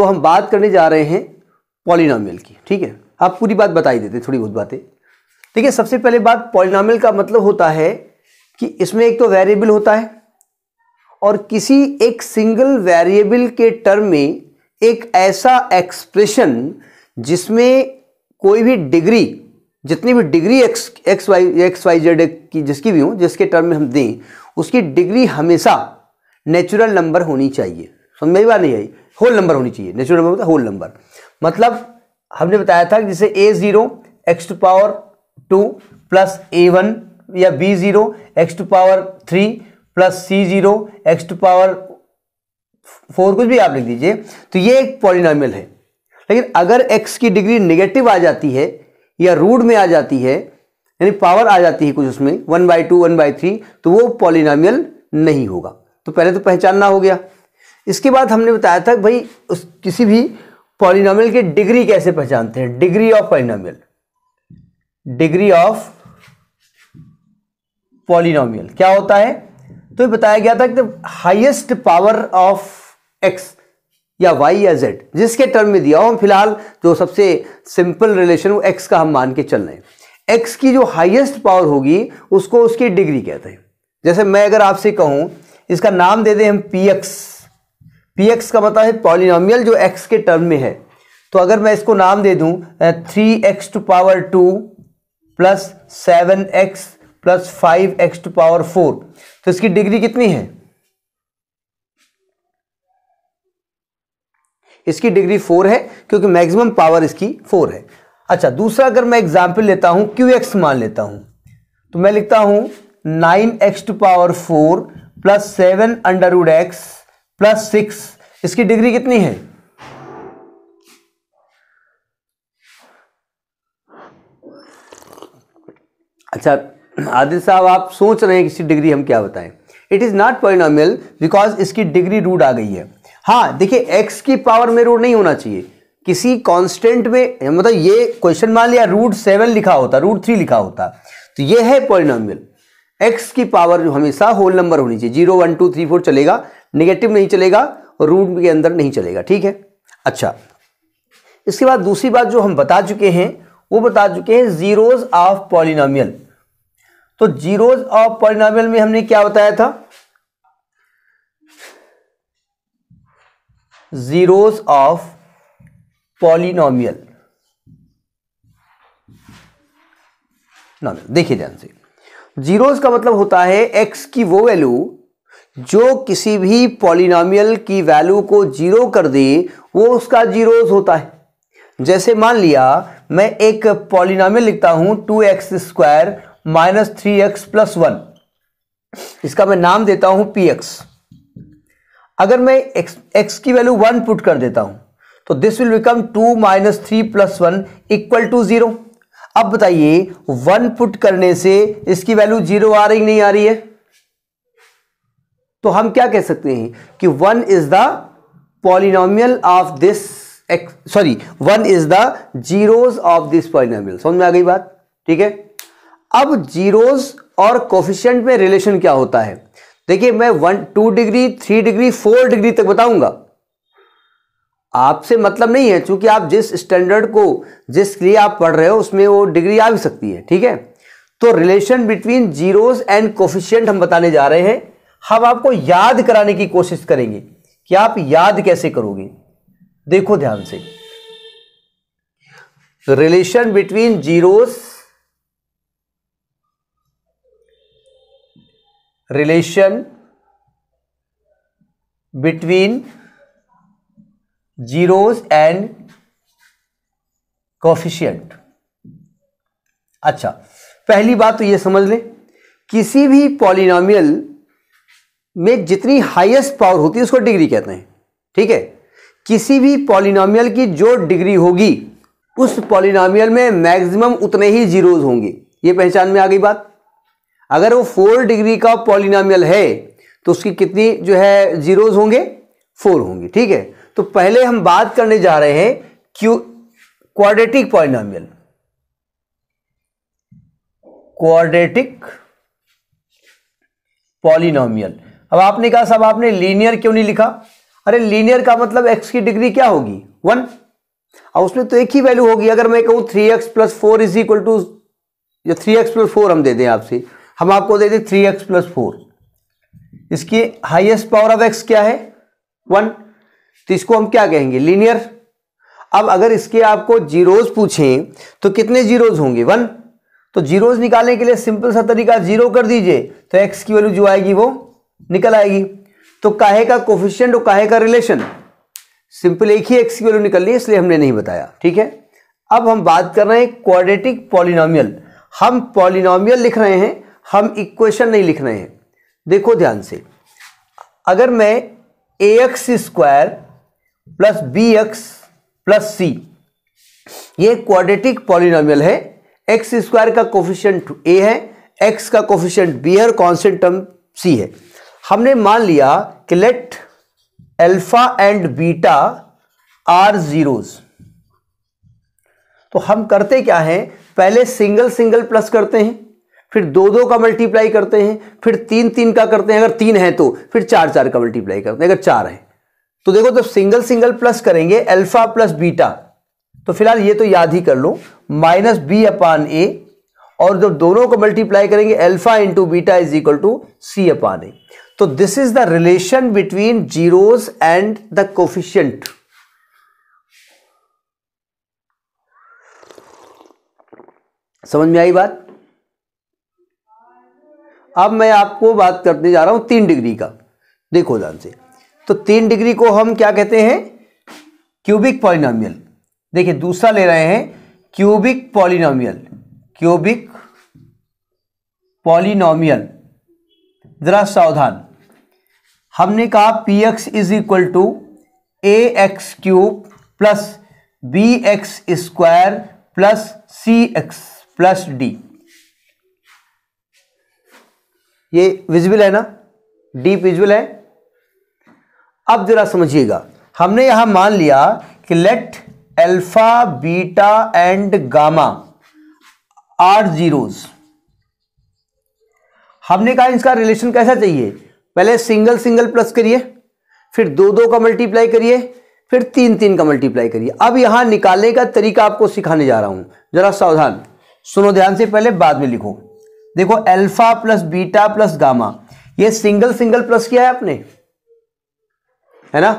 तो हम बात करने जा रहे हैं पॉलिनामियल की ठीक है आप पूरी बात बताई देते थोड़ी बहुत बातें देखिए सबसे पहले बात पॉलिनामियल का मतलब होता है कि इसमें एक तो वेरिएबल होता है और किसी एक सिंगल वेरिएबल के टर्म में एक ऐसा एक्सप्रेशन जिसमें कोई भी डिग्री जितनी भी degree X X Y X Y Z की जिसकी भी हो जिसके टर्म में हम दें उसकी डिग्री हमेशा नेचुरल नंबर होनी चाहिए समझ में बात नहीं आई होल नंबर होनी चाहिए नेचुरल नंबर होता है होल नंबर मतलब हमने बताया था जैसे A zero X to power two plus A one या B zero X to power three plus C zero X to power four कुछ भी आप लिख दीजिए तो ये एक पॉलिनॉमियल है लेकिन अगर एक्स की डिग्री नेगेटिव आ जाती है या रूट में आ जाती है यानी पावर आ जाती है कुछ उसमें one by two one by three तो वो पॉलिनामियल नहीं होगा तो पहले तो पहचानना हो गया इसके बाद हमने बताया था भाई उस किसी भी पॉलिनॉमियल की डिग्री कैसे पहचानते हैं degree of polynomial degree of polynomial क्या होता है तो बताया गया था कि हाईएस्ट पावर ऑफ एक्स या वाई या जेड जिसके टर्म में दिया हो फिलहाल जो सबसे सिंपल रिलेशन वो एक्स का हम मान के चल रहे हैं एक्स की जो हाईएस्ट पावर होगी उसको उसकी डिग्री कहते हैं जैसे मैं अगर आपसे कहूं इसका नाम दे दें हम पी एक्स पी एक्स का मतलब है पॉलिनोमियल जो एक्स के टर्म में है तो अगर मैं इसको नाम दे दूं three X to power two plus seven X plus five X to power four तो इसकी डिग्री कितनी है इसकी डिग्री फोर है क्योंकि मैक्सिमम पावर इसकी फोर है अच्छा दूसरा अगर मैं एग्जाम्पल लेता हूं क्यू एक्स मान लेता हूं तो मैं लिखता हूं nine X to power four plus seven under root X plus six इसकी डिग्री कितनी है अच्छा आदिल साहब आप सोच रहे हैं कि इसकी डिग्री हम क्या बताएं it is not polynomial because इसकी डिग्री रूट आ गई है हाँ देखिए एक्स की पावर में रूट नहीं होना चाहिए किसी कांस्टेंट में मतलब ये क्वेश्चन मान लिया रूट सेवन लिखा होता रूट थ्री लिखा होता तो ये है पॉलिनॉमियल एक्स की पावर जो हमेशा होल नंबर होनी चाहिए zero one two three four चलेगा नेगेटिव नहीं चलेगा रूट के अंदर नहीं चलेगा ठीक है अच्छा इसके बाद दूसरी बात जो हम बता चुके हैं वो बता चुके हैं जीरोज ऑफ पॉलिनोमियल तो जीरोज ऑफ पॉलिनामियल में हमने क्या बताया था जीरोज ऑफ पॉलिनोमियल देखिए ध्यान से जीरोज का मतलब होता है एक्स की वो वैल्यू जो किसी भी पॉलिनामियल की वैल्यू को जीरो कर दे वो उसका जीरोज होता है जैसे मान लिया मैं एक पॉलिनामियल लिखता हूं two x square minus three X plus one इसका मैं नाम देता हूं पी एक्स अगर मैं एक्स की वैल्यू वन पुट कर देता हूं तो this will become two minus three plus one equal to zero अब बताइए वन पुट करने से इसकी वैल्यू जीरो आ रही नहीं आ रही है तो हम क्या कह सकते हैं कि one is the polynomial of this sorry one is the zeros of this polynomial समझ में आ गई बात ठीक है अब जीरोज और कोफिशियंट में रिलेशन क्या होता है देखिए मैं one two degree three degree four degree तक बताऊंगा आपसे मतलब नहीं है क्योंकि आप जिस स्टैंडर्ड को जिस लिए आप पढ़ रहे हो उसमें वो डिग्री आ भी सकती है ठीक है तो relation between zeros and coefficient हम बताने जा रहे हैं हम आपको याद कराने की कोशिश करेंगे कि आप याद कैसे करोगे देखो ध्यान से relation between zeros relation between zeros and coefficient अच्छा पहली बात तो ये समझ लें किसी भी पॉलिनॉमियल में जितनी हाईएस्ट पावर होती है उसको डिग्री कहते हैं ठीक है किसी भी पॉलिनामियल की जो डिग्री होगी उस पॉलिनामियल में मैक्सिमम उतने ही जीरोज होंगे ये पहचान में आ गई बात अगर वो फोर डिग्री का पॉलिनामियल है तो उसकी कितनी जो है जीरोज होंगे फोर होंगे ठीक है तो पहले हम बात करने जा रहे हैं Q quadratic polynomial quadratic polynomial अब आपने कहा साहब आपने लीनियर क्यों नहीं लिखा अरे लीनियर का मतलब एक्स की डिग्री क्या होगी वन और उसमें तो एक ही वैल्यू होगी अगर मैं कहूँ three X plus four is equal to या थ्री एक्स प्लस फोर हम दे दें आपसे हम आपको दे दें थ्री एक्स प्लस फोर इसकी हाइएस्ट पावर ऑफ एक्स क्या है वन तो इसको हम क्या कहेंगे लीनियर अब अगर इसके आपको जीरोज पूछें तो कितने जीरोज होंगे वन तो जीरोज निकालने के लिए सिंपल सा तरीका जीरो कर दीजिए तो एक्स की वैल्यू जो आएगी वो निकल आएगी तो काहे का कोफिशियंट और काहे का रिलेशन सिंपल एक ही एक्स की वैल्यू निकल रही है इसलिए हमने नहीं बताया ठीक है अब हम बात कर रहे हैं क्वाड्रेटिक पॉलिनोमियल हम पॉलिनोमियल लिख रहे हैं हम इक्वेशन नहीं लिख रहे हैं देखो ध्यान से अगर मैं A x square plus B x plus C ये क्वाड्रेटिक पॉलिनोमियल है एक्स स्क्वायर का कोफिशियंट ए है एक्स का कोफिशियंट बी है और कॉन्स्टेंट टर्म सी है हमने मान लिया कि let alpha and beta are zeros तो हम करते क्या हैं पहले सिंगल सिंगल प्लस करते हैं फिर दो दो का मल्टीप्लाई करते हैं फिर तीन तीन का करते हैं अगर तीन है तो फिर चार चार का मल्टीप्लाई करते हैं अगर चार है तो देखो जब तो सिंगल सिंगल प्लस करेंगे अल्फा प्लस बीटा तो फिलहाल ये तो याद ही कर लो माइनस बी अपान ए और जब दोनों को मल्टीप्लाई करेंगे alpha into beta is equal to C upon A तो this is the relation between zeros and the coefficient समझ में आई बात अब मैं आपको बात करने जा रहा हूं तीन डिग्री का देखो ध्यान से तो तीन डिग्री को हम क्या कहते हैं क्यूबिक पॉलिनोमियल देखिए दूसरा ले रहे हैं क्यूबिक पॉलिनोमियल क्यूबिक पॉलिनोमियल जरा सावधान हमने कहा P X is equal to A X cube plus B X square plus C X plus D ये विजिबल है ना डी विजिबल है अब जरा समझिएगा हमने यहां मान लिया कि let alpha beta and gamma are zeros हमने कहा इसका रिलेशन कैसा चाहिए पहले सिंगल सिंगल प्लस करिए फिर दो दो का मल्टीप्लाई करिए फिर तीन तीन का मल्टीप्लाई करिए अब यहां निकालने का तरीका आपको सिखाने जा रहा हूं जरा सावधान सुनो ध्यान से पहले बाद में लिखो देखो alpha plus beta plus gamma ये सिंगल सिंगल प्लस किया है आपने है ना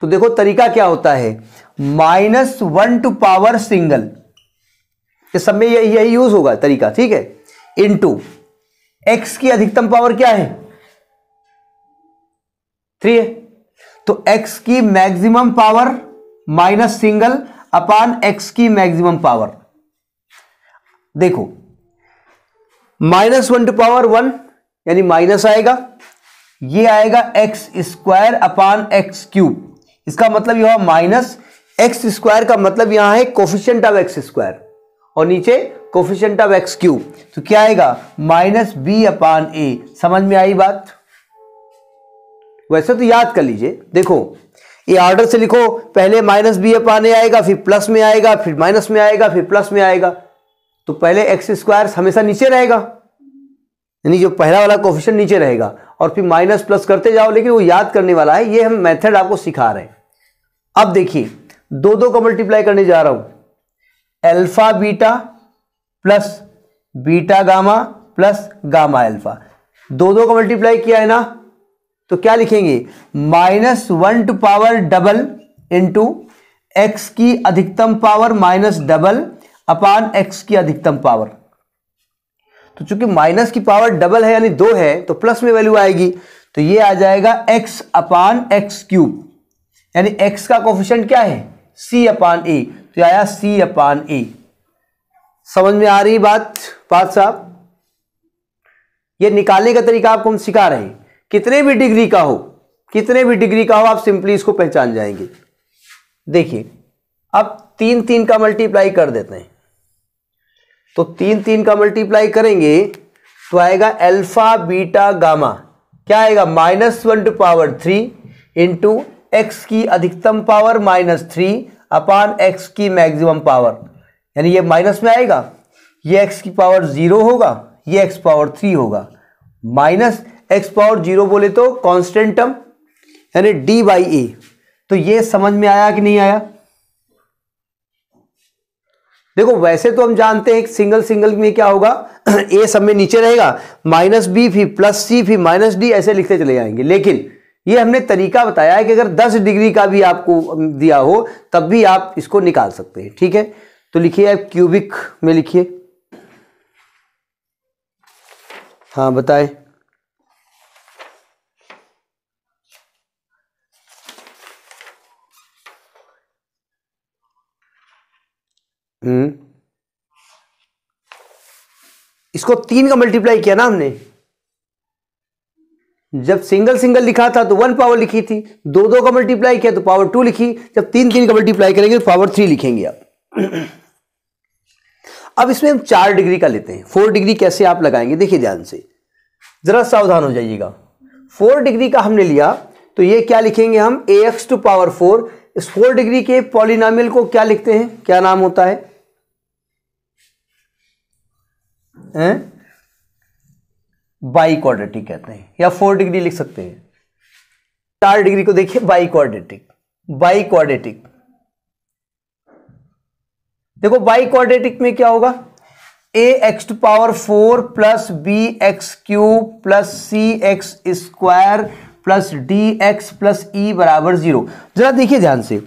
तो देखो तरीका क्या होता है minus one to power single इस सब में यही यही यूज होगा तरीका ठीक है इनटू एक्स की अधिकतम पावर क्या है थ्री है तो एक्स की maximum power minus single upon x की मैक्सिमम पावर देखो minus one to power one यानी माइनस आएगा ये आएगा x square upon x cube इसका मतलब यह माइनस एक्स स्क्वायर का मतलब यहां है कोफिशियंट ऑफ एक्स स्क्वायर और नीचे कोफिशियंट ऑफ एक्स क्यूब तो क्या आएगा माइनस बी अपान ए समझ में आई बात वैसे तो याद कर लीजिए देखो ये ऑर्डर से लिखो पहले माइनस बी एफ आने आएगा फिर प्लस में आएगा फिर माइनस में आएगा फिर प्लस में आएगा तो पहले एक्स स्क्वायर हमेशा नीचे रहेगा यानी जो पहला वाला कोफिशन नीचे रहेगा और फिर माइनस प्लस करते जाओ लेकिन वो याद करने वाला है ये हम मेथड आपको सिखा रहे हैं अब देखिए दो दो को मल्टीप्लाई करने जा रहा हूं alpha beta plus beta gamma plus gamma alpha दो दो का मल्टीप्लाई किया है ना तो क्या लिखेंगे minus one to power double into x की अधिकतम power minus double upon x की अधिकतम पावर तो चूंकि माइनस की पावर डबल है यानी दो है तो प्लस में वैल्यू आएगी तो ये आ जाएगा एक्स अपान एक्स क्यूब यानी एक्स का कोफिशेंट क्या है सी अपान ए तो आया सी अपान ए समझ में आ रही बात पात साहब ये निकालने का तरीका आपको हम सिखा रहे हैं कितने भी डिग्री का हो कितने भी डिग्री का हो आप सिंपली इसको पहचान जाएंगे देखिए अब तीन तीन का मल्टीप्लाई कर देते हैं तो तीन तीन का मल्टीप्लाई करेंगे तो आएगा अल्फा बीटा गामा क्या आएगा minus one to power three into x की अधिकतम power minus three upon x की मैक्सिमम पावर यानी ये माइनस में आएगा ये एक्स की पावर ज़ीरो होगा ये एक्स पावर थ्री होगा माइनस एक्स पावर जीरो बोले तो कॉन्स्टेंट टर्म यानी डी बाई ए तो ये समझ में आया कि नहीं आया देखो वैसे तो हम जानते हैं सिंगल सिंगल में क्या होगा ए सब में नीचे रहेगा माइनस बी फिर प्लस सी फिर माइनस डी ऐसे लिखते चले जाएंगे लेकिन ये हमने तरीका बताया है कि अगर 10 डिग्री का भी आपको दिया हो तब भी आप इसको निकाल सकते हैं ठीक है तो लिखिए आप क्यूबिक में लिखिए हाँ बताएं हम्म। इसको तीन का मल्टीप्लाई किया ना हमने जब सिंगल सिंगल लिखा था तो वन पावर लिखी थी दो दो का मल्टीप्लाई किया तो पावर टू लिखी जब तीन तीन का मल्टीप्लाई करेंगे तो पावर थ्री लिखेंगे आप अब इसमें हम चार डिग्री का लेते हैं फोर डिग्री कैसे आप लगाएंगे देखिए ध्यान से जरा सावधान हो जाइएगा फोर डिग्री का हमने लिया तो ये क्या लिखेंगे हम a x to power four इस फोर डिग्री के पॉलिनामियल को क्या लिखते हैं क्या नाम होता है बाई क्वाड्रेटिक कहते हैं या फोर डिग्री लिख सकते हैं चार डिग्री को देखिए बाई क्वाड्रेटिक बाई क्वाड्रेटिक देखो बाई क्वाड्रेटिक में क्या होगा a x to power four plus B x cube plus C x square plus d x plus e बराबर जीरो जरा देखिए ध्यान से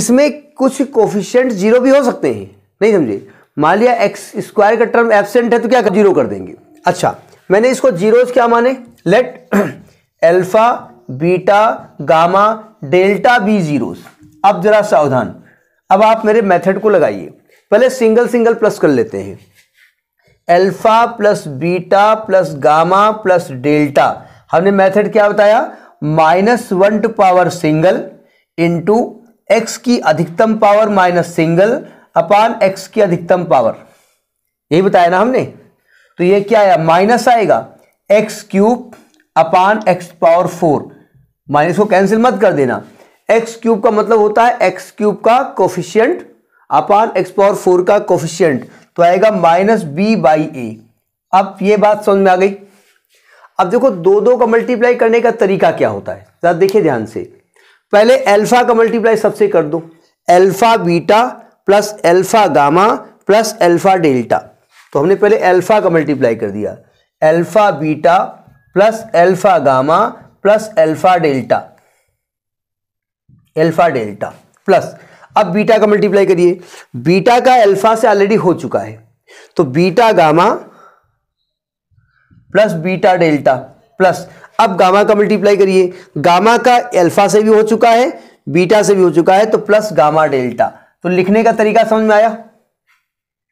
इसमें कुछ कोफिशियंट जीरो भी हो सकते हैं नहीं समझे मान लिया एक्स स्क्वायर का टर्म एबसेंट है तो क्या जीरो कर देंगे अच्छा मैंने इसको जीरोज क्या माने let alpha beta gamma delta be zeros अब जरा सावधान अब आप मेरे मेथड को लगाइए पहले सिंगल सिंगल प्लस कर लेते हैं alpha plus beta plus gamma plus delta हमने मेथड क्या बताया minus one to power single into x की अधिकतम power minus single upon x की अधिकतम पावर यही बताया ना हमने तो ये क्या आया माइनस आएगा x cube upon x power four minus को कैंसिल मत कर देना एक्स क्यूब का मतलब होता है एक्स क्यूब का coefficient upon x power four का कोफिशियंट तो आएगा माइनस बी बाई ए अब ये बात समझ में आ गई अब देखो दो दो का मल्टीप्लाई करने का तरीका क्या होता है देखिए ध्यान से पहले अल्फा का मल्टीप्लाई सबसे कर दो alpha beta plus alpha gamma plus alpha delta तो हमने पहले एल्फा का मल्टीप्लाई कर दिया alpha beta plus alpha gamma plus alpha delta alpha delta plus अब बीटा का मल्टीप्लाई करिए बीटा का एल्फा से ऑलरेडी हो चुका है तो beta gamma plus beta delta plus अब गामा का मल्टीप्लाई करिए गामा का एल्फा से भी हो चुका है बीटा से भी हो चुका है तो प्लस गामा डेल्टा तो लिखने का तरीका समझ में आया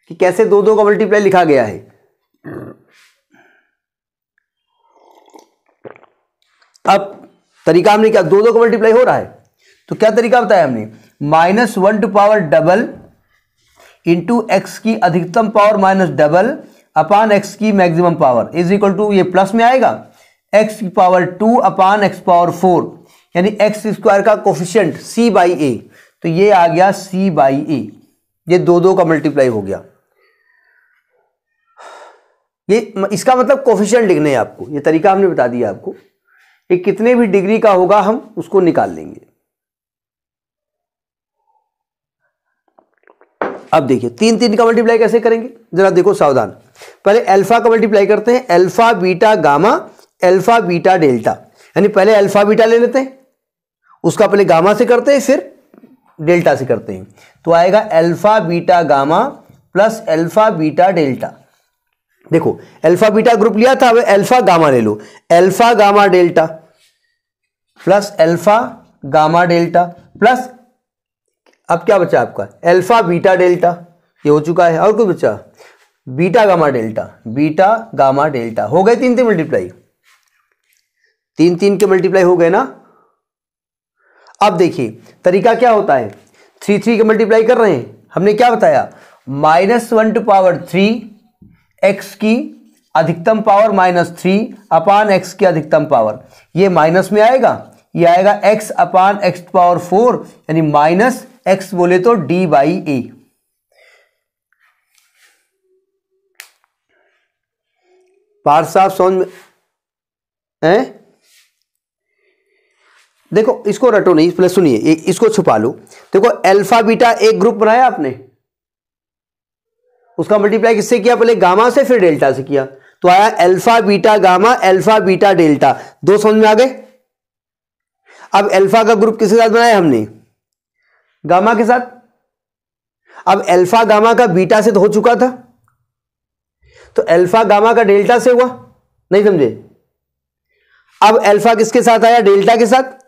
कि कैसे दो दो का मल्टीप्लाई लिखा गया है अब तरीका हमने क्या दो दो का मल्टीप्लाई हो रहा है तो क्या तरीका बताया हमने minus one to power double into x की अधिकतम power minus double upon x की maximum power is equal to ये प्लस में आएगा एक्स की power two upon x power four यानी एक्स स्क्वायर का कोफिशियंट सी बाई ए तो ये आ गया सी बाई ए ये दो दो का मल्टीप्लाई हो गया ये इसका मतलब कोफिशियंट लिखने हैं आपको ये तरीका हमने बता दिया आपको ये कितने भी डिग्री का होगा हम उसको निकाल लेंगे अब देखिए तीन तीन का मल्टीप्लाई कैसे करेंगे जरा देखो सावधान पहले अल्फा का मल्टीप्लाई करते हैं alpha beta gamma alpha beta delta यानी पहले अल्फा बीटा ले लेते हैं उसका पहले गामा से करते हैं फिर डेल्टा से करते हैं तो आएगा alpha beta gamma plus alpha beta delta देखो अल्फा बीटा ग्रुप लिया था अब अल्फा गामा ले लो alpha gamma delta plus alpha gamma delta plus अब क्या बचा आपका अल्फा बीटा डेल्टा ये हो चुका है और कुछ बचा beta gamma delta beta gamma delta हो गए तीन तीन मल्टीप्लाई तीन तीन के मल्टीप्लाई हो गए ना अब देखिए तरीका क्या होता है थ्री थ्री का मल्टीप्लाई कर रहे हैं हमने क्या बताया minus one to power three x की अधिकतम power minus three upon x की अधिकतम पावर ये माइनस में आएगा ये आएगा x upon x power four यानी माइनस एक्स बोले तो डी बाई ए पार साहब सोन में देखो इसको रटो नहीं पहले सुनिए इसको छुपा लो देखो अल्फा बीटा एक ग्रुप बनाया आपने उसका मल्टीप्लाई किससे किया पहले गामा से फिर डेल्टा से किया तो आया alpha beta gamma alpha beta delta दो समझ में आ गए अब अल्फा का ग्रुप किसके साथ बनाया हमने गामा के साथ अब अल्फा गामा का बीटा से तो हो चुका था तो अल्फा गामा का डेल्टा से हुआ नहीं समझे अब अल्फा किसके साथ आया डेल्टा के साथ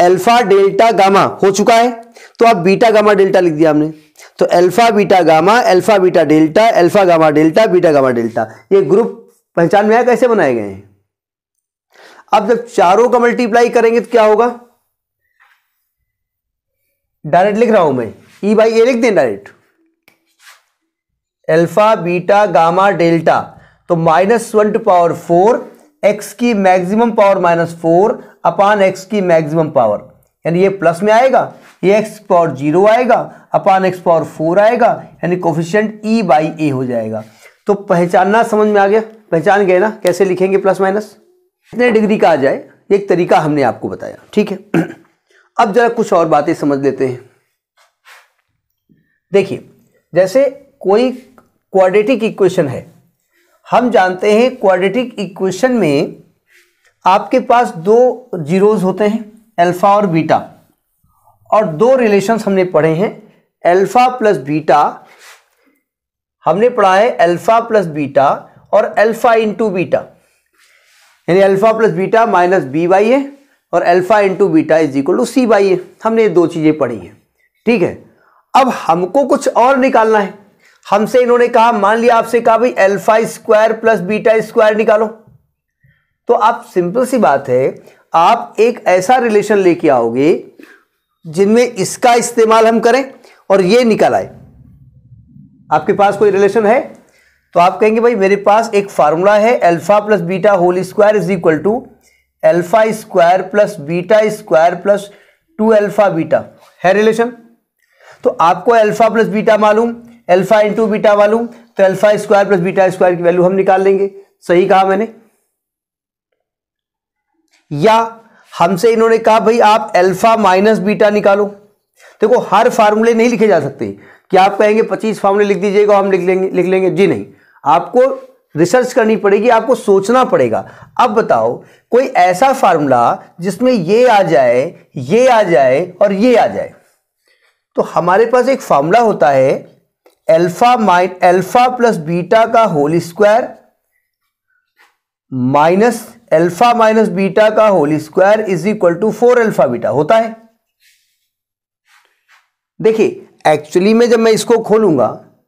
अल्फा डेल्टा गामा हो चुका है तो आप बीटा गामा डेल्टा लिख दिया हमने तो alpha beta gamma alpha beta delta alpha gamma delta beta gamma delta ये ग्रुप पहचान में आया कैसे बनाए गए हैं अब जब चारों का मल्टीप्लाई करेंगे तो क्या होगा डायरेक्ट लिख रहा हूं मैं ई बाई ए लिख दें direct alpha beta gamma delta तो minus one to power four x की maximum power minus four upon x की मैक्सिमम पावर यानी ये प्लस में आएगा ये एक्स पावर जीरो आएगा अपान एक्स पावर फोर आएगा यानी कोफिशियंट ई बाई ए हो जाएगा तो पहचानना समझ में आ गया पहचान गए ना कैसे लिखेंगे प्लस माइनस कितने डिग्री का आ जाए एक तरीका हमने आपको बताया ठीक है अब जरा कुछ और बातें समझ लेते हैं देखिए जैसे कोई क्वाड्रेटिक इक्वेशन है हम जानते हैं क्वाड्रेटिक इक्वेशन में आपके पास दो जीरोज होते हैं अल्फा और बीटा और दो रिलेशंस हमने पढ़े हैं अल्फा प्लस बीटा हमने पढ़ा है अल्फा प्लस बीटा और अल्फा इंटू बीटा यानी alpha plus beta minus b by a और alpha into beta is equal to c by a हमने ये दो चीज़ें पढ़ी हैं ठीक है अब हमको कुछ और निकालना है हमसे इन्होंने कहा मान लिया आपसे कहा भाई alpha square plus beta square निकालो तो आप सिंपल सी बात है आप एक ऐसा रिलेशन लेके आओगे जिनमें इसका इस्तेमाल हम करें और ये निकल आए आपके पास कोई रिलेशन है तो आप कहेंगे भाई मेरे पास एक फार्मूला है alpha plus beta whole square is equal to alpha square plus beta square plus two alpha beta है रिलेशन तो आपको अल्फा प्लस बीटा मालूम अल्फा इंटू बीटा मालूम तो alpha square plus beta square की वैल्यू हम निकाल लेंगे सही कहा मैंने या हमसे इन्होंने कहा भाई आप अल्फा माइनस बीटा निकालो देखो हर फार्मूले नहीं लिखे जा सकते कि आप कहेंगे पच्चीस फार्मूले लिख दीजिएगा हम लिख लेंगे लिख लेंगे जी नहीं आपको रिसर्च करनी पड़ेगी आपको सोचना पड़ेगा अब बताओ कोई ऐसा फार्मूला जिसमें ये आ जाए ये आ जाए और ये आ जाए तो हमारे पास एक फार्मूला होता है alpha mine alpha plus beta का whole square minus alpha minus beta का whole square is equal to four alpha beta होता है देखिए एक्चुअली में जब मैं इसको खोलूंगा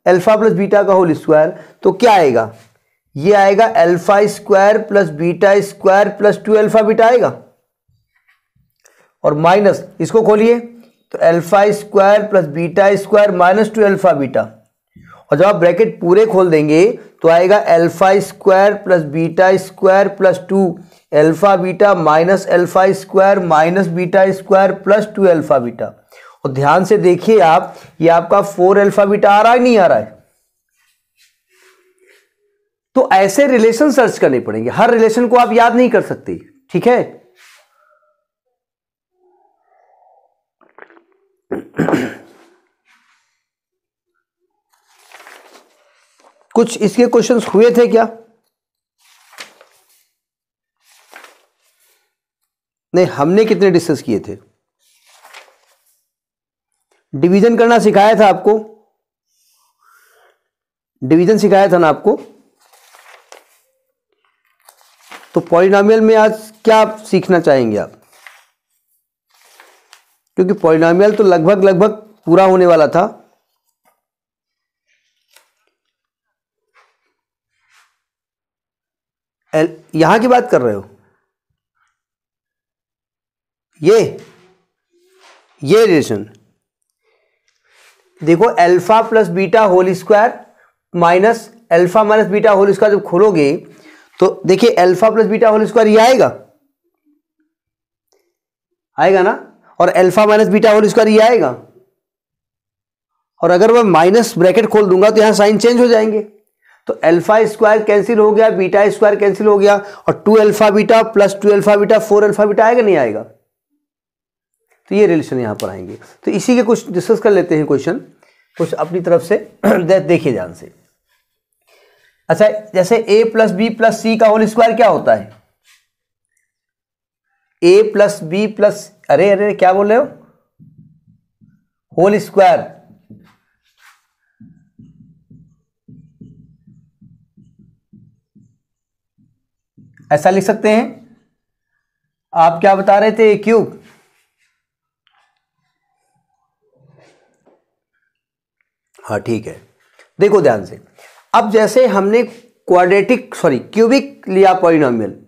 अल्फा प्लस बीटा का होल स्क्वायर तो क्या आएगा ये आएगा alpha square plus beta square plus two alpha beta आएगा और माइनस इसको खोलिए तो alpha square plus beta square minus two alpha beta और जब आप ब्रैकेट पूरे खोल देंगे तो आएगा alpha square plus beta square plus two alpha beta minus alpha square minus beta square plus two alpha beta और ध्यान से देखिए आप ये आपका फोर एल्फा बीटा आ रहा है नहीं आ रहा है तो ऐसे रिलेशन सर्च करने पड़ेंगे हर रिलेशन को आप याद नहीं कर सकते ठीक है कुछ इसके क्वेश्चंस हुए थे क्या नहीं हमने कितने डिस्कस किए थे डिवीजन करना सिखाया था आपको डिवीजन सिखाया था ना आपको तो पॉलिनामियल में आज क्या आप सीखना चाहेंगे आप क्योंकि पॉलिनामियल तो लगभग लगभग पूरा होने वाला था एल यहां की बात कर रहे हो ये ये रिलेशन देखो alpha plus beta whole square minus alpha minus beta whole square जब खोलोगे तो देखिए alpha plus beta whole square ये आएगा आएगा ना और alpha minus beta whole square ये आएगा और अगर मैं माइनस ब्रैकेट खोल दूंगा तो यहां साइन चेंज हो जाएंगे तो अल्फा स्क्वायर कैंसिल हो गया बीटा स्क्वायर कैंसिल हो गया और two alpha beta plus two alpha beta four alpha beta आएगा नहीं आएगा तो ये रिलेशन यहां पर आएंगे तो इसी के कुछ डिस्कस कर लेते हैं क्वेश्चन कुछ अपनी तरफ से देखिए ध्यान से अच्छा जैसे a plus b plus c का होल स्क्वायर क्या होता है ए प्लस बी प्लस अरे अरे क्या बोल रहे हो होल स्क्वायर ऐसा लिख सकते हैं आप क्या बता रहे थे क्यूब हाँ ठीक है देखो ध्यान से अब जैसे हमने क्वाड्रेटिक सॉरी क्यूबिक लिया पॉलिनामियल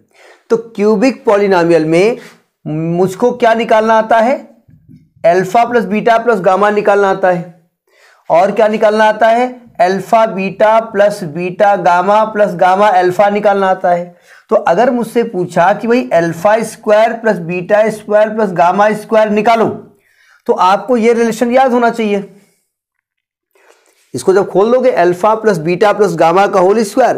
तो क्यूबिक पॉलिनामियल में मुझको क्या निकालना आता है alpha plus beta plus gamma निकालना आता है और क्या निकालना आता है alpha beta plus beta gamma plus gamma alpha निकालना आता है तो अगर मुझसे पूछा कि भाई alpha square plus beta square plus gamma square निकालो तो आपको ये रिलेशन याद होना चाहिए इसको जब खोल दोगे alpha plus beta plus gamma का होल स्क्वायर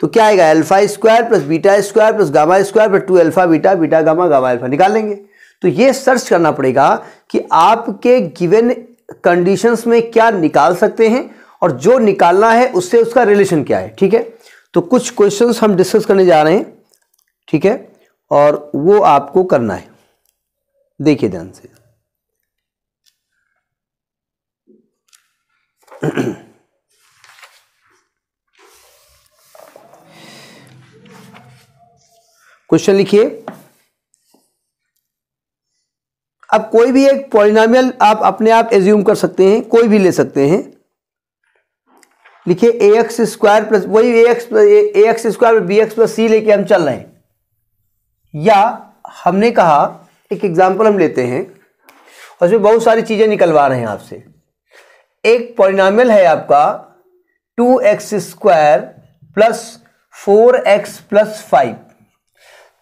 तो क्या आएगा alpha square plus beta square plus gamma square plus two alpha beta beta gamma gamma alpha निकाल लेंगे तो ये सर्च करना पड़ेगा कि आपके गिवन कंडीशंस में क्या निकाल सकते हैं और जो निकालना है उससे उसका रिलेशन क्या है ठीक है तो कुछ क्वेश्चन हम डिस्कस करने जा रहे हैं ठीक है और वो आपको करना है देखिए ध्यान से क्वेश्चन लिखिए अब कोई भी एक पॉलिनामियल आप अपने आप एज्यूम कर सकते हैं कोई भी ले सकते हैं लिखिए ए एक्स स्क्वायर प्लस वही a x a x square b x plus c लेके हम चल रहे हैं या हमने कहा एक एग्जाम्पल हम लेते हैं और उसमें बहुत सारी चीज़ें निकलवा रहे हैं आपसे एक पॉलिनामियल है आपका two x square plus four x plus five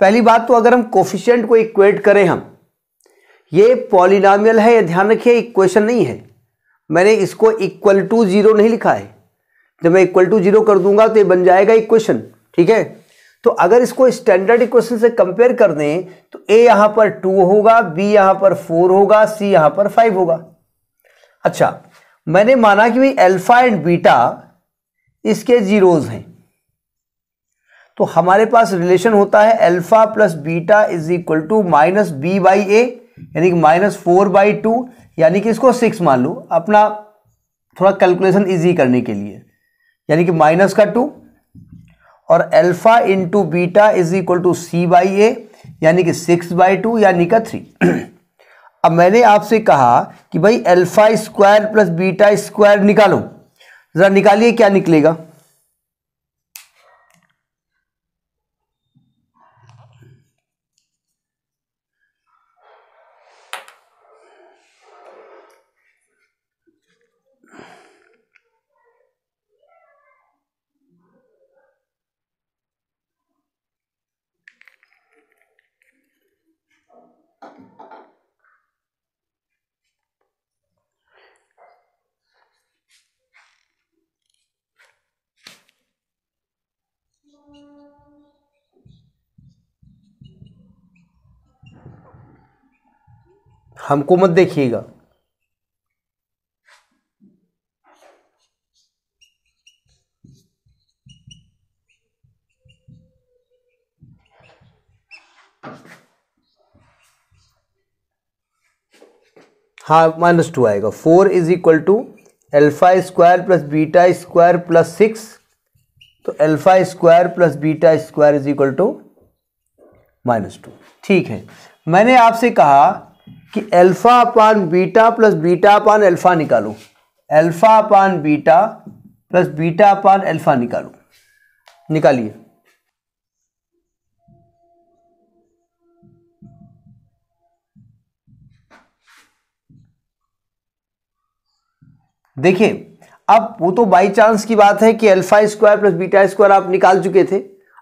पहली बात तो अगर हम कोफिशियंट को इक्वेट करें हम ये पॉलिनामियल है ध्यान रखिए इक्वेशन नहीं है मैंने इसको इक्वल टू ज़ीरो नहीं लिखा है जब मैं इक्वल टू जीरो कर दूंगा तो ये बन जाएगा इक्वेशन ठीक है तो अगर इसको स्टैंडर्ड इक्वेशन से कंपेयर कर दें तो ए यहां पर टू होगा बी यहां पर फोर होगा सी यहां पर फाइव होगा अच्छा मैंने माना कि भाई अल्फा एंड बीटा इसके जीरोज हैं तो हमारे पास रिलेशन होता है alpha plus beta is equal to minus b by a यानी कि माइनस फोर बाई टू यानी कि इसको सिक्स मान लो अपना थोड़ा कैलकुलेशन इजी करने के लिए यानी कि माइनस का टू और alpha into beta is equal to c by a यानी कि सिक्स बाई टू यानी का थ्री अब मैंने आपसे कहा कि भाई alpha square plus beta square निकालो ज़रा निकालिए क्या निकलेगा हमको मत देखिएगा हाँ माइनस टू आएगा four is equal to alpha square plus beta square plus six तो alpha square plus beta square is equal to minus two ठीक है मैंने आपसे कहा कि alpha upon beta plus beta upon alpha निकालो alpha upon beta plus beta upon alpha निकालो निकालिए देखिए अब वो तो बाई चांस की बात है कि alpha square plus beta square आप निकाल चुके थे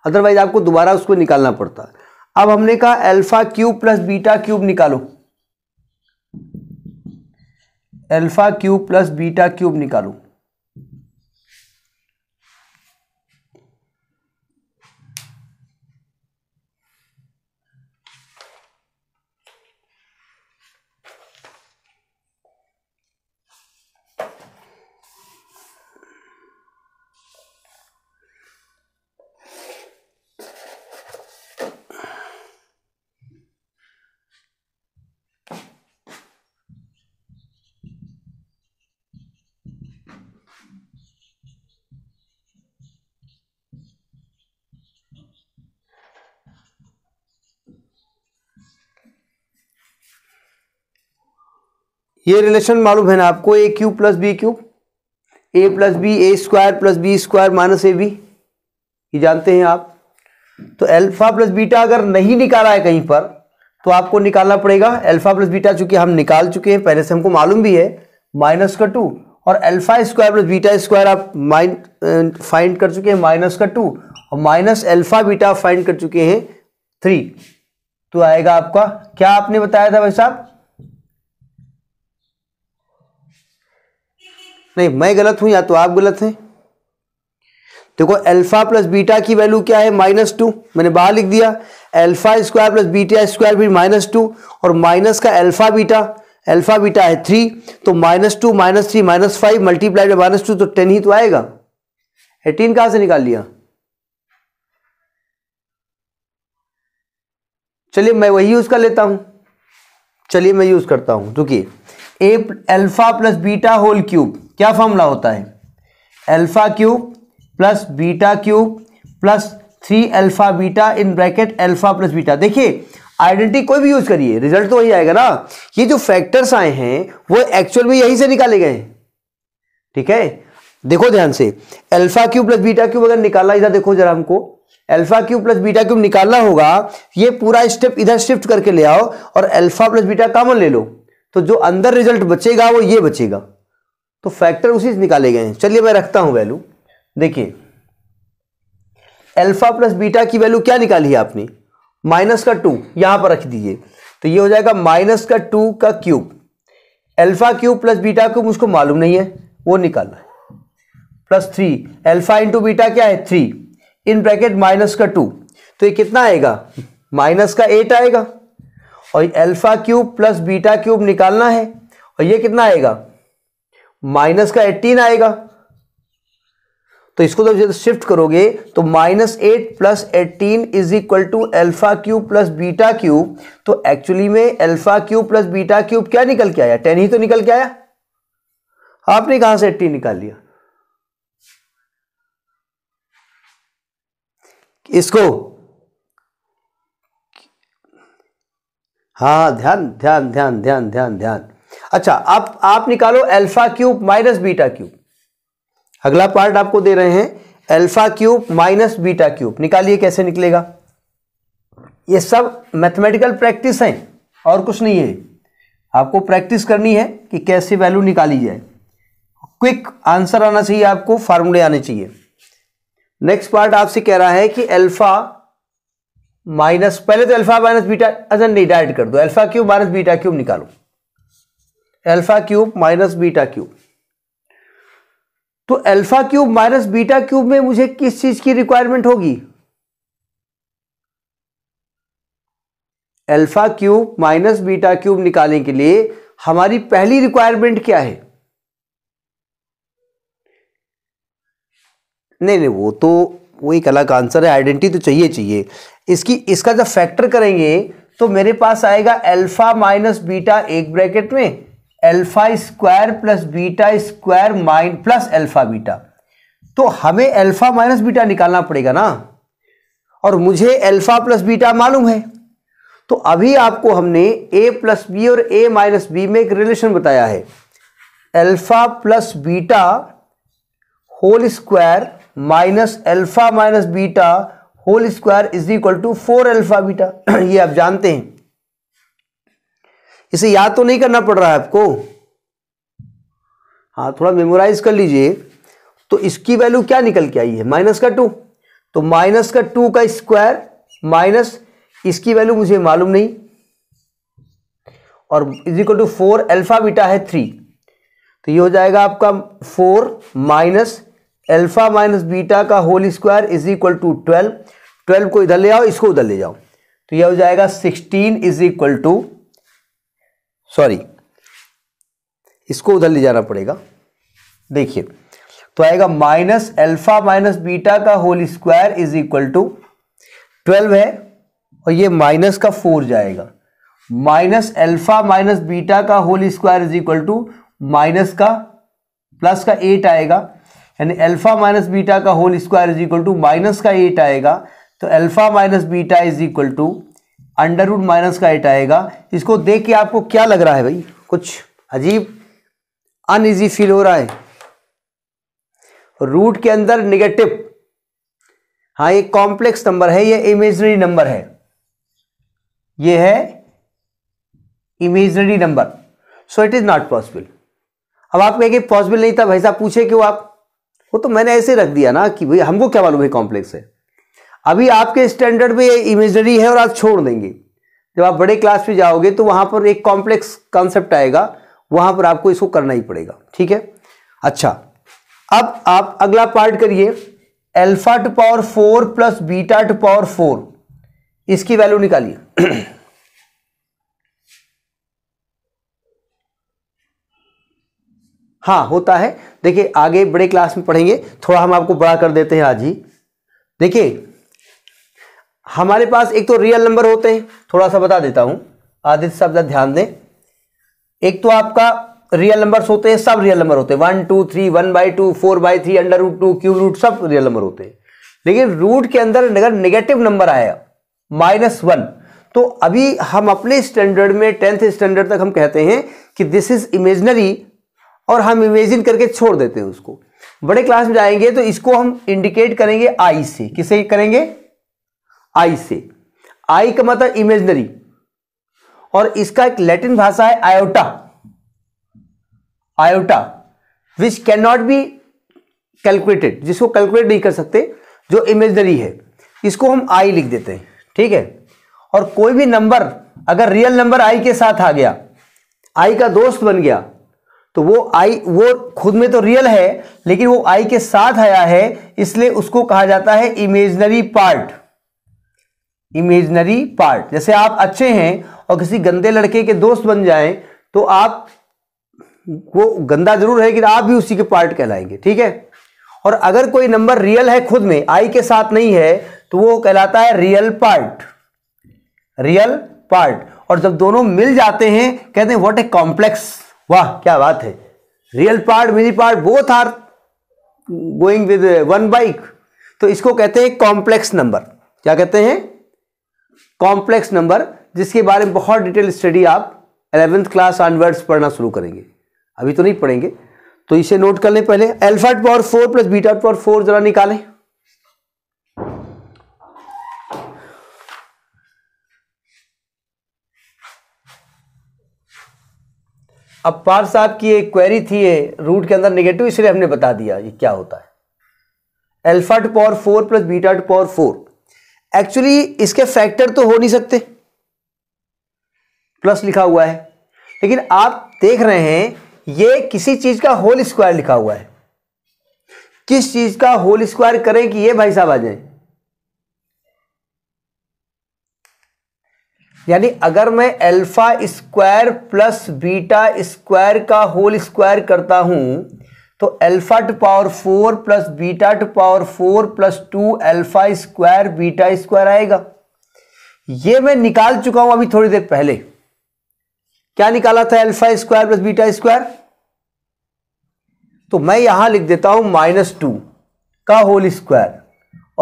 अदरवाइज आपको दोबारा उसको निकालना पड़ता अब हमने कहा alpha cube plus beta cube निकालो alpha cube plus beta cube निकालूँ ये रिलेशन मालूम है ना आपको a cube plus b cube a plus b a square plus b square minus a b ये जानते हैं आप तो अल्फा प्लस बीटा अगर नहीं निकाला है कहीं पर तो आपको निकालना पड़ेगा अल्फा प्लस बीटा चूंकि हम निकाल चुके हैं पहले से हमको मालूम भी है माइनस का टू और alpha square plus beta square आप माइंड फाइंड uh, कर चुके हैं माइनस का टू और माइनस अल्फा बीटा फाइंड कर चुके हैं थ्री तो आएगा आपका क्या आपने बताया था भाई साहब नहीं मैं गलत हूं या तो आप गलत हैं देखो अल्फा प्लस बीटा की वैल्यू क्या है माइनस टू मैंने बाहर लिख दिया alpha square plus beta square भी माइनस टू और माइनस का अल्फा बीटा अल्फा बीटा है थ्री तो minus two minus three minus five multiply minus two तो टेन ही तो आएगा एटीन कहां से निकाल लिया चलिए मैं वही यूज कर लेता हूं चलिए मैं यूज करता हूं क्योंकि ए alpha plus beta whole cube क्या फॉर्मूला होता है alpha cube plus beta cube plus three alpha beta in bracket alpha plus beta देखिए आइडेंटिटी कोई भी यूज करिए रिजल्ट तो वही आएगा ना ये जो फैक्टर्स आए हैं वो एक्चुअल में यही से निकाले गए ठीक है देखो ध्यान से alpha cube plus beta cube अगर निकालना इधर देखो जरा हमको alpha cube plus beta cube निकालना होगा ये पूरा स्टेप इधर शिफ्ट करके ले आओ और अल्फा प्लस बीटा कॉमन ले लो तो जो अंदर रिजल्ट बचेगा वो ये बचेगा तो फैक्टर उसी से निकाले गए हैं चलिए मैं रखता हूं वैल्यू देखिए अल्फा प्लस बीटा की वैल्यू क्या निकाली है आपने माइनस का टू यहां पर रख दीजिए तो ये हो जाएगा माइनस का टू का cube alpha cube plus beta cube उसको मालूम नहीं है वो निकालना है plus three alpha into beta क्या है थ्री इन ब्रैकेट माइनस का टू तो ये कितना आएगा माइनस का एट आएगा और alpha cube plus beta cube निकालना है और ये कितना आएगा माइनस का एटीन आएगा तो इसको तो जब शिफ्ट करोगे तो minus eight plus eighteen is equal to alpha cube plus beta cube तो एक्चुअली में alpha cube plus beta cube क्या निकल के आया टेन ही तो निकल के आया आपने कहां से एट्टीन निकाल लिया इसको हाँ ध्यान ध्यान ध्यान ध्यान ध्यान ध्यान अच्छा आप आप निकालो alpha cube minus beta cube अगला पार्ट आपको दे रहे हैं alpha cube minus beta cube निकालिए कैसे निकलेगा ये सब मैथमेटिकल प्रैक्टिस हैं और कुछ नहीं है आपको प्रैक्टिस करनी है कि कैसे वैल्यू निकाली जाए क्विक आंसर आना चाहिए आपको फार्मूले आने चाहिए नेक्स्ट पार्ट आपसे कह रहा है कि अल्फा माइनस पहले तो अल्फा माइनस बीटा अच्छा नहीं डायरेक्ट कर दो alpha cube minus beta cube निकालो alpha cube minus beta cube तो alpha cube minus beta cube में मुझे किस चीज की रिक्वायरमेंट होगी alpha cube minus beta cube निकालने के लिए हमारी पहली रिक्वायरमेंट क्या है नहीं नहीं वो तो वो एक अलग आंसर है आइडेंटिटी तो चाहिए चाहिए इसकी इसका जब फैक्टर करेंगे तो मेरे पास आएगा अल्फा माइनस बीटा एक ब्रैकेट में alpha square plus beta square mine plus alpha beta तो हमें एल्फा माइनस बीटा निकालना पड़ेगा ना और मुझे एल्फा प्लस बीटा मालूम है तो अभी आपको हमने ए प्लस बी और ए माइनस बी में एक रिलेशन बताया है alpha plus beta whole square minus alpha minus beta whole square is equal to four alpha beta ये आप जानते हैं इसे याद तो नहीं करना पड़ रहा है आपको हाँ थोड़ा मेमोराइज कर लीजिए तो इसकी वैल्यू क्या निकल के आई है माइनस का टू तो माइनस का टू का स्क्वायर माइनस इसकी वैल्यू मुझे मालूम नहीं और is equal to four alpha beta है थ्री तो ये हो जाएगा आपका four minus alpha minus beta का whole square is equal to twelve twelve को इधर ले आओ इसको उधर ले जाओ तो यह हो जाएगा sixteen is equal to sorry इसको उधर ले जाना पड़ेगा देखिए तो आएगा माइनस एल्फा माइनस बीटा का whole square is equal to twelve है और ये माइनस का फोर जाएगा माइनस एल्फा माइनस बीटा का whole square is equal to minus का प्लस का एट आएगा यानी अल्फा माइनस बीटा का whole square is equal to minus का एट आएगा तो alpha minus beta is equal to under root minus का एट आएगा इसको देख के आपको क्या लग रहा है भाई कुछ अजीब अनइजी फील हो रहा है रूट के अंदर निगेटिव हाँ ये कॉम्प्लेक्स नंबर है ये इमेजनरी नंबर है ये है imaginary number so it is not possible अब आप कहेंगे पॉसिबल नहीं था भाई साहब पूछे क्यों आप वो तो मैंने ऐसे रख दिया ना कि भाई हमको क्या मालूम है कॉम्प्लेक्स है अभी आपके स्टैंडर्ड में इमेजरी है और आप छोड़ देंगे जब आप बड़े क्लास में जाओगे तो वहाँ पर एक कॉम्प्लेक्स कॉन्सेप्ट आएगा वहाँ पर आपको इसको करना ही पड़ेगा ठीक है अच्छा अब आप अगला पार्ट करिए alpha to power four plus beta to power four इसकी वैल्यू निकालिए हाँ होता है देखिए आगे बड़े क्लास में पढ़ेंगे थोड़ा हम आपको बड़ा कर देते हैं आज ही देखिए हमारे पास एक तो रियल नंबर होते हैं थोड़ा सा बता देता हूं आदित्य साहब जरा ध्यान दें एक तो आपका रियल नंबर्स होते हैं सब रियल नंबर होते हैं one two three one by two four by three under root two cube root सब रियल नंबर होते हैं लेकिन रूट के अंदर अगर नेगेटिव नंबर आया माइनस वन तो अभी हम अपने स्टैंडर्ड में टेंथ स्टैंडर्ड तक हम कहते हैं कि दिस इज इमेजनरी और हम इमेजिन करके छोड़ देते हैं उसको बड़े क्लास में जाएंगे तो इसको हम इंडिकेट करेंगे आई से किसे करेंगे आई से आई का मतलब इमेजनरी और इसका एक लैटिन भाषा है iota iota which can not be calculated जिसको कैलकुलेट नहीं कर सकते जो इमेजनरी है इसको हम आई लिख देते हैं ठीक है और कोई भी नंबर अगर रियल नंबर आई के साथ आ गया आई का दोस्त बन गया तो वो आई वो खुद में तो रियल है लेकिन वो आई के साथ आया है इसलिए उसको कहा जाता है इमेजनरी पार्ट इमेजनरी पार्ट जैसे आप अच्छे हैं और किसी गंदे लड़के के दोस्त बन जाएं तो आप वो गंदा जरूर है कि आप भी उसी के पार्ट कहलाएंगे ठीक है और अगर कोई नंबर रियल है खुद में आई के साथ नहीं है तो वो कहलाता है रियल पार्ट रियल पार्ट और जब दोनों मिल जाते हैं कहते हैं व्हाट ए कॉम्प्लेक्स वाह क्या बात है real part mini part both are going with one bike तो इसको कहते हैं कॉम्प्लेक्स नंबर क्या कहते हैं कॉम्प्लेक्स नंबर जिसके बारे में बहुत डिटेल स्टडी आप एलेवेंथ क्लास ऑनवर्ड्स पढ़ना शुरू करेंगे अभी तो नहीं पढ़ेंगे तो इसे नोट कर लें पहले alpha power four plus beta power four जरा निकालें अब पार साहब की एक क्वेरी थी ये रूट के अंदर नेगेटिव इसलिए हमने बता दिया ये क्या होता है alpha to power four plus beta to power four actually इसके फैक्टर तो हो नहीं सकते प्लस लिखा हुआ है लेकिन आप देख रहे हैं ये किसी चीज़ का होल स्क्वायर लिखा हुआ है किस चीज़ का होल स्क्वायर करें कि ये भाई साहब आ जाए यानी अगर मैं alpha square plus beta square का होल स्क्वायर करता हूं तो alpha to power four plus beta to power four plus two alpha square beta square आएगा ये मैं निकाल चुका हूं अभी थोड़ी देर पहले क्या निकाला था alpha square plus beta square तो मैं यहां लिख देता हूं माइनस टू का होल स्क्वायर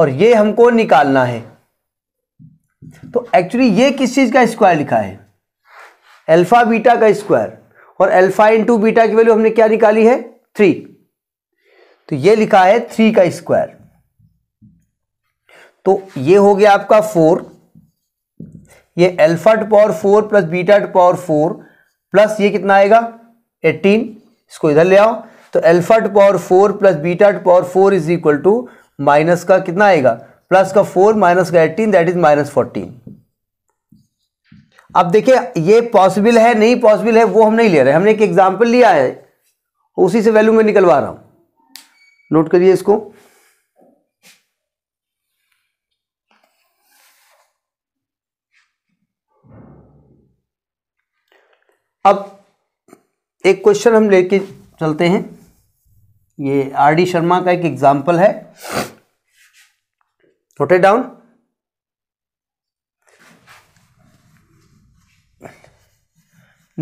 और ये हमको निकालना है तो एक्चुअली ये किस चीज का स्क्वायर लिखा है अल्फा बीटा का स्क्वायर और अल्फा इंटू बीटा की वैल्यू हमने क्या निकाली है थ्री तो ये लिखा है थ्री का स्क्वायर तो ये हो गया आपका फोर ये alpha to power four plus beta to power four plus ये कितना आएगा एटीन इसको इधर ले आओ तो alpha to power four plus beta to power four is equal to minus का कितना आएगा प्लस का फोर माइनस का eighteen that is minus fourteen अब देखिए ये पॉसिबल है नहीं पॉसिबल है वो हम नहीं ले रहे हमने एक एग्जाम्पल लिया है उसी से वैल्यू में निकलवा रहा हूं नोट करिए इसको अब एक क्वेश्चन हम लेके चलते हैं ये आर डी शर्मा का एक एग्जाम्पल है इट डाउन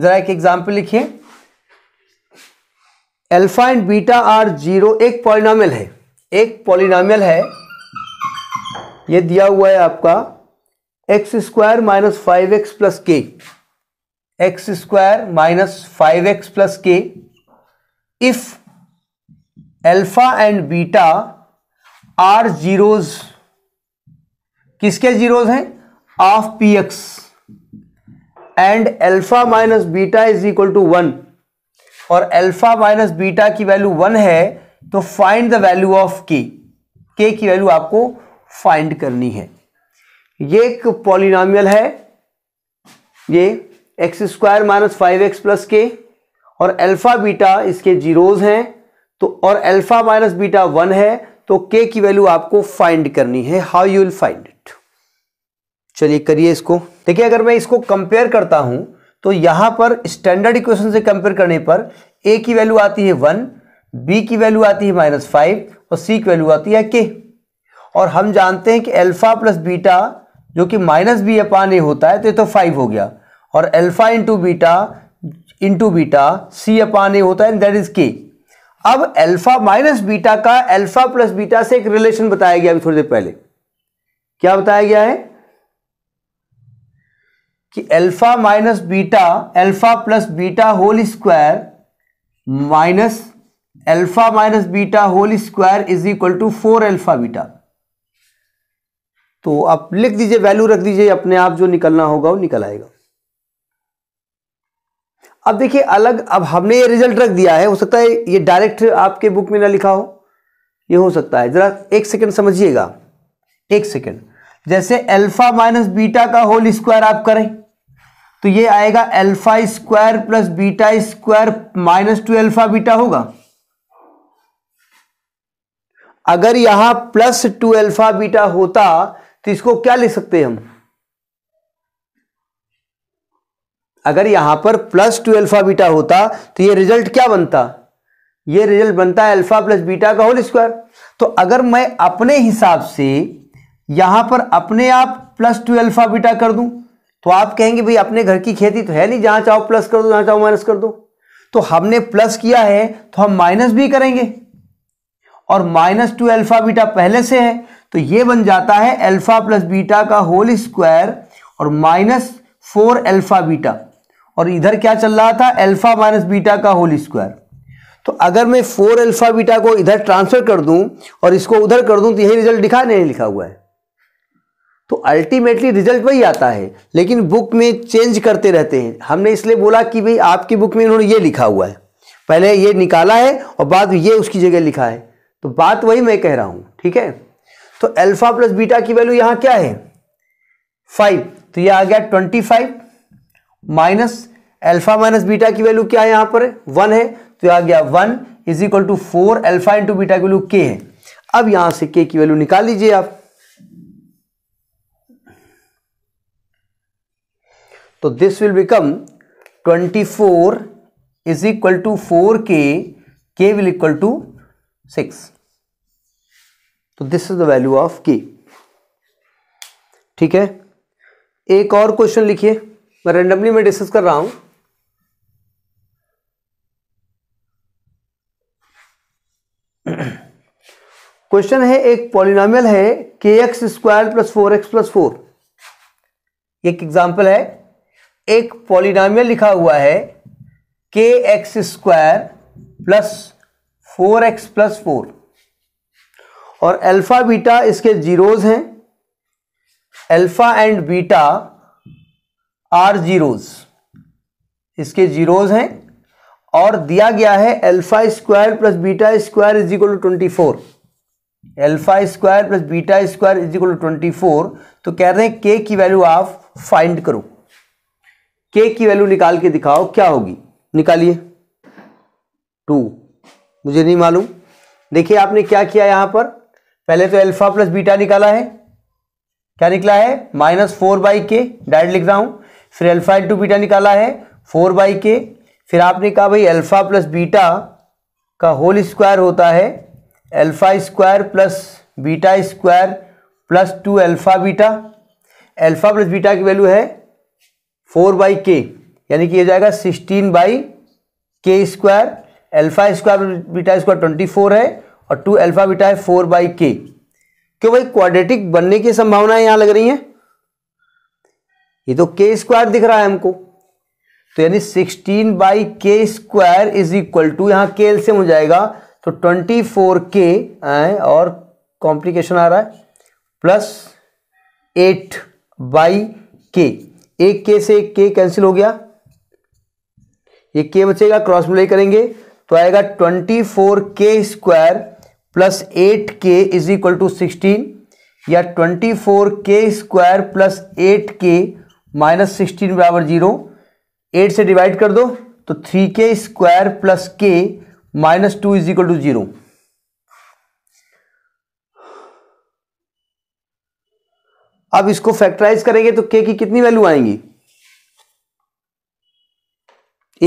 जरा एक एग्जाम्पल लिखिए alpha and beta are zero एक पॉलिनामियल है एक पॉलिनामियल है ये दिया हुआ है आपका x square minus five x plus k x square minus five x plus k if alpha and beta are zeros किसके जीरोज हैं of p x and alpha minus beta is equal to one और alpha minus beta की value one है तो find the value of के के की value आपको फाइंड करनी है ये एक पॉलिनामियल है ये x square minus five x plus k और अल्फा बीटा इसके जीरोज हैं तो और अल्फा माइनस बीटा वन है तो के की वैल्यू आपको फाइंड करनी है how you will find it चलिए करिए इसको देखिए अगर मैं इसको कंपेयर करता हूं तो यहां पर स्टैंडर्ड इक्वेशन से कंपेयर करने पर ए की वैल्यू आती है वन बी की वैल्यू आती है माइनस फाइव और सी की वैल्यू आती है के और हम जानते हैं कि अल्फा प्लस बीटा जो कि माइनस बी अपान ए होता है तो ये तो फाइव हो गया और alpha into beta into beta c upon a होता है दैट इज के अब अल्फा माइनस बीटा का अल्फा प्लस बीटा से एक रिलेशन बताया गया अभी थोड़ी देर पहले क्या बताया गया है कि alpha minus beta alpha plus beta whole square minus alpha minus beta whole square is equal to four alpha beta तो आप लिख दीजिए वैल्यू रख दीजिए अपने आप जो निकलना होगा वो निकल आएगा अब देखिए अलग अब हमने ये रिजल्ट रख दिया है हो सकता है ये डायरेक्ट आपके बुक में ना लिखा हो ये हो सकता है जरा एक सेकंड समझिएगा एक सेकंड जैसे अल्फा माइनस बीटा का होल स्क्वायर आप करें तो ये आएगा alpha square plus beta square minus two alpha beta होगा अगर यहां प्लस टू अल्फा बीटा होता तो इसको क्या लिख सकते हम अगर यहां पर प्लस टू अल्फा बीटा होता तो ये रिजल्ट क्या बनता ये रिजल्ट बनता है अल्फा प्लस बीटा का होल स्क्वायर तो अगर मैं अपने हिसाब से यहां पर अपने आप प्लस टू अल्फा बीटा कर दूं तो आप कहेंगे भाई अपने घर की खेती तो है नहीं जहां चाहो प्लस कर दो जहां चाहो माइनस कर दो तो हमने प्लस किया है तो हम माइनस भी करेंगे और माइनस टू अल्फा बीटा पहले से है तो ये बन जाता है अल्फा प्लस बीटा का होल स्क्वायर और माइनस फोर अल्फा बीटा और इधर क्या चल रहा था अल्फा माइनस बीटा का होल स्क्वायर तो अगर मैं फोर अल्फा बीटा को इधर ट्रांसफर कर दूं और इसको उधर कर दूं तो यही रिजल्ट दिखा नहीं लिखा हुआ है तो अल्टीमेटली रिजल्ट वही आता है लेकिन बुक में चेंज करते रहते हैं हमने इसलिए बोला कि भाई आपकी बुक में इन्होंने ये लिखा हुआ है पहले ये निकाला है और बाद ये उसकी जगह लिखा है तो बात वही मैं कह रहा हूँ ठीक है तो अल्फा प्लस बीटा की वैल्यू यहाँ क्या है फाइव तो ये आ गया twenty five minus alpha minus beta की वैल्यू क्या है यहाँ पर वन है तो आ गया one is equal to four alpha into beta की वैल्यू के है अब यहाँ से के की वैल्यू निकाल लीजिए आप तो this will become 24 is equal to four k k will equal to six तो this is the value of k ठीक है एक और क्वेश्चन लिखिए मैं रेंडमली मैं डिस्कस कर रहा हूं क्वेश्चन है एक पॉलिनामियल है k x square plus four x plus four एक एग्जाम्पल है एक पॉलिनामियल लिखा हुआ है k x square plus four x plus four और अल्फा बीटा इसके जीरोज हैं alpha and beta are zeros इसके जीरोज हैं और दिया गया है alpha square plus beta square is equal to twenty four alpha square plus beta square is equal to twenty four तो कह रहे हैं के की वैल्यू आप फाइंड करो के की वैल्यू निकाल के दिखाओ क्या होगी निकालिए टू मुझे नहीं मालूम देखिए आपने क्या किया यहां पर पहले तो अल्फा प्लस बीटा निकाला है क्या निकला है minus four by k direct लिख रहा हूं फिर अल्फा इंटू बीटा निकाला है फोर बाई के फिर आपने कहा भाई अल्फा प्लस बीटा का होल स्क्वायर होता है alpha square plus beta square plus two alpha beta alpha plus beta की वैल्यू है फोर बाई के यानी कि ये जाएगा sixteen by k square alpha square beta square twenty four है और टू एल्फा बीटा है फोर बाई के क्यों भाई क्वाड्रेटिक बनने की संभावनाएं यहां लग रही हैं ये तो के स्क्वायर दिख रहा है हमको तो यानी sixteen by k square is equal to यहां के एल से हो जाएगा तो ट्वेंटी फोर के और कॉम्प्लिकेशन आ रहा है प्लस एट बाई के एक के से एक के कैंसिल हो गया ये के बचेगा क्रॉस ले करेंगे तो आएगा twenty four k square plus eight k is equal to sixteen या twenty four k square plus eight k minus sixteen बराबर जीरो एट से डिवाइड कर दो तो three k square plus k minus two is equal to zero अब इसको factorise करेंगे तो के की कितनी वैल्यू आएंगी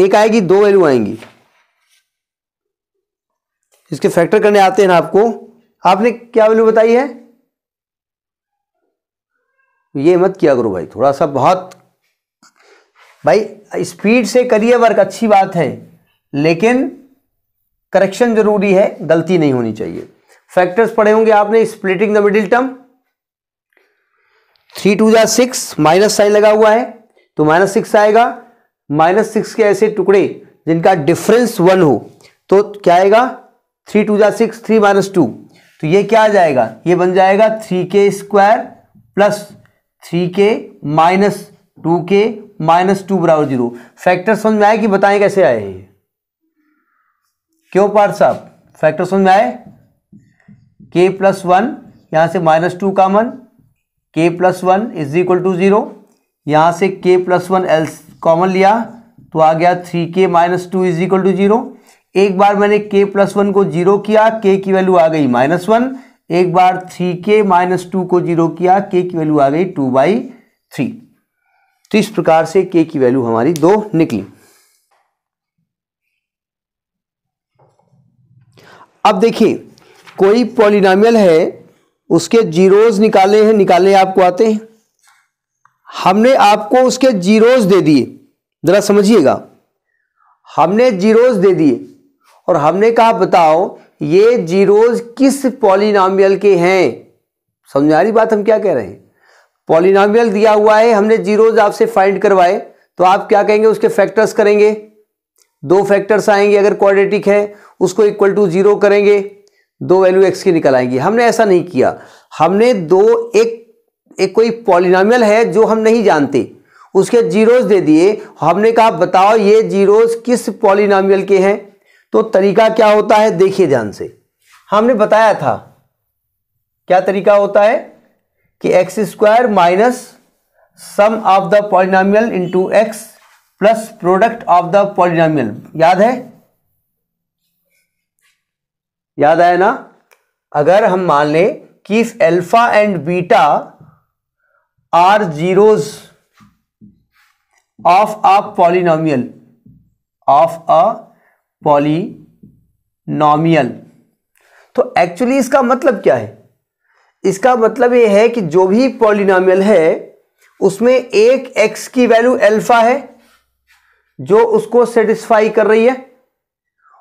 एक आएगी दो वैल्यू आएंगी इसके फैक्टर करने आते हैं ना आपको आपने क्या वैल्यू बताई है ये मत किया करो भाई थोड़ा सा बहुत भाई स्पीड से करिए वर्क अच्छी बात है लेकिन करेक्शन जरूरी है गलती नहीं होनी चाहिए फैक्टर्स पढ़े होंगे आपने splitting the middle term three two जा सिक्स माइनस साइन लगा हुआ है तो माइनस सिक्स आएगा माइनस सिक्स के ऐसे टुकड़े जिनका डिफरेंस वन हो तो क्या आएगा थ्री टू जा सिक्स थ्री माइनस टू तो ये क्या आ जाएगा ये बन जाएगा three k square plus three के minus two k minus two बराबर जीरो फैक्टर समझ में आए कि बताएं कैसे आए ये क्यों पार साहब फैक्टर समझ में आए के प्लस वन यहां से minus two common k plus one is equal to zero यहाँ से के प्लस वन एल कॉमन लिया तो आ गया थ्री के minus two is equal to zero एक बार मैंने के प्लस वन को जीरो किया के की वैल्यू आ गई माइनस वन एक बार थ्री के माइनस टू को जीरो किया के की वैल्यू आ गई टू बाई थ्री तो इस प्रकार से के की वैल्यू हमारी दो निकली अब देखिए कोई पॉलिनामियल है उसके जीरोज निकाले हैं निकाले आपको आते हैं हमने आपको उसके जीरोज दे दिए जरा समझिएगा हमने जीरोज दे दिए और हमने कहा बताओ ये जीरोज किस पॉलिनामियल के हैं समझ आ रही बात हम क्या कह रहे हैं पॉलिनामियल दिया हुआ है हमने जीरोज आपसे फाइंड करवाए तो आप क्या कहेंगे उसके फैक्टर्स करेंगे दो फैक्टर्स आएंगे अगर क्वाड्रेटिक है उसको इक्वल टू जीरो करेंगे दो वैल्यू एक्स की निकल आएंगी हमने ऐसा नहीं किया हमने दो एक एक कोई पॉलिनामियल है जो हम नहीं जानते उसके जीरोस दे दिए हमने कहा बताओ ये जीरोस किस पॉलिनामियल के हैं तो तरीका क्या होता है देखिए ध्यान से हमने बताया था क्या तरीका होता है कि x square minus sum of the polynomial into x plus product of the polynomial याद है याद आया ना अगर हम मान लें कि if alpha and beta are zeros of a polynomial of a polynomial तो एक्चुअली इसका मतलब क्या है इसका मतलब यह है कि जो भी पॉलिनोमियल है उसमें एक एक्स की वैल्यू अल्फा है जो उसको सेटिस्फाई कर रही है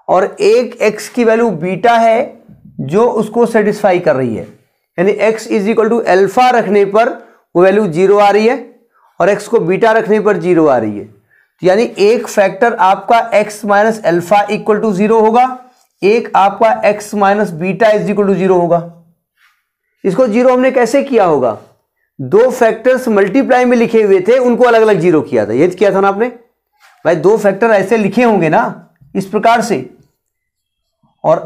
और एक एक्स की वैल्यू बीटा है जो उसको सेटिस्फाई कर रही है यानी x is equal to alpha रखने पर वो वैल्यू जीरो आ रही है और एक्स को बीटा रखने पर जीरो आ रही है तो यानी एक फैक्टर आपका x minus alpha equal to zero होगा एक आपका x minus beta is equal to zero होगा इसको जीरो हमने कैसे किया होगा दो फैक्टर्स मल्टीप्लाई में लिखे हुए थे उनको अलग अलग जीरो किया था ये किया था ना आपने भाई दो फैक्टर ऐसे लिखे होंगे ना इस प्रकार से और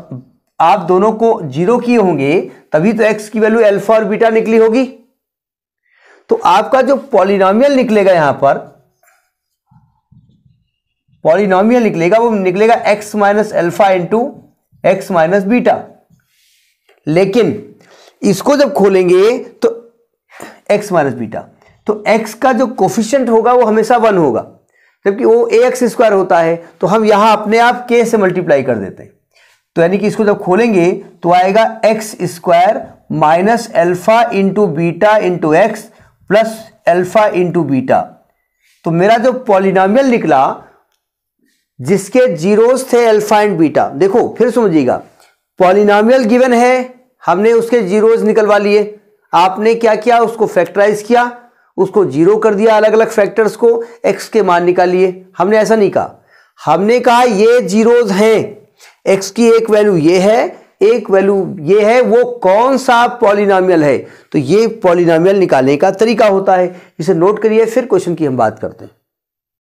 आप दोनों को जीरो किए होंगे तभी तो एक्स की वैल्यू एल्फा और बीटा निकली होगी तो आपका जो पॉलिनॉमियल निकलेगा यहां पर पॉलिनॉमियल निकलेगा वो निकलेगा x minus alpha into x minus beta लेकिन इसको जब खोलेंगे तो एक्स माइनस बीटा तो एक्स का जो कोफिशेंट होगा वो हमेशा वन होगा जबकि वो ए एक्स स्क्वायर होता है तो हम यहां अपने आप के से मल्टीप्लाई कर देते हैं तो यानी कि इसको जब खोलेंगे तो आएगा x square minus alpha into beta into x plus alpha into beta तो मेरा जो पॉलिनामियल निकला जिसके जीरोस थे एल्फा एंड बीटा देखो फिर समझिएगा पॉलिनामियल गिवन है हमने उसके जीरोज निकलवा लिए आपने क्या किया उसको फैक्टराइज किया उसको जीरो कर दिया अलग अलग फैक्टर्स को एक्स के मान निकालिए हमने ऐसा नहीं कहा हमने कहा ये जीरोज हैं एक्स की एक वैल्यू ये है एक वैल्यू ये है वो कौन सा पॉलिनामियल है तो ये पॉलिनामियल निकालने का तरीका होता है इसे नोट करिए फिर क्वेश्चन की हम बात करते हैं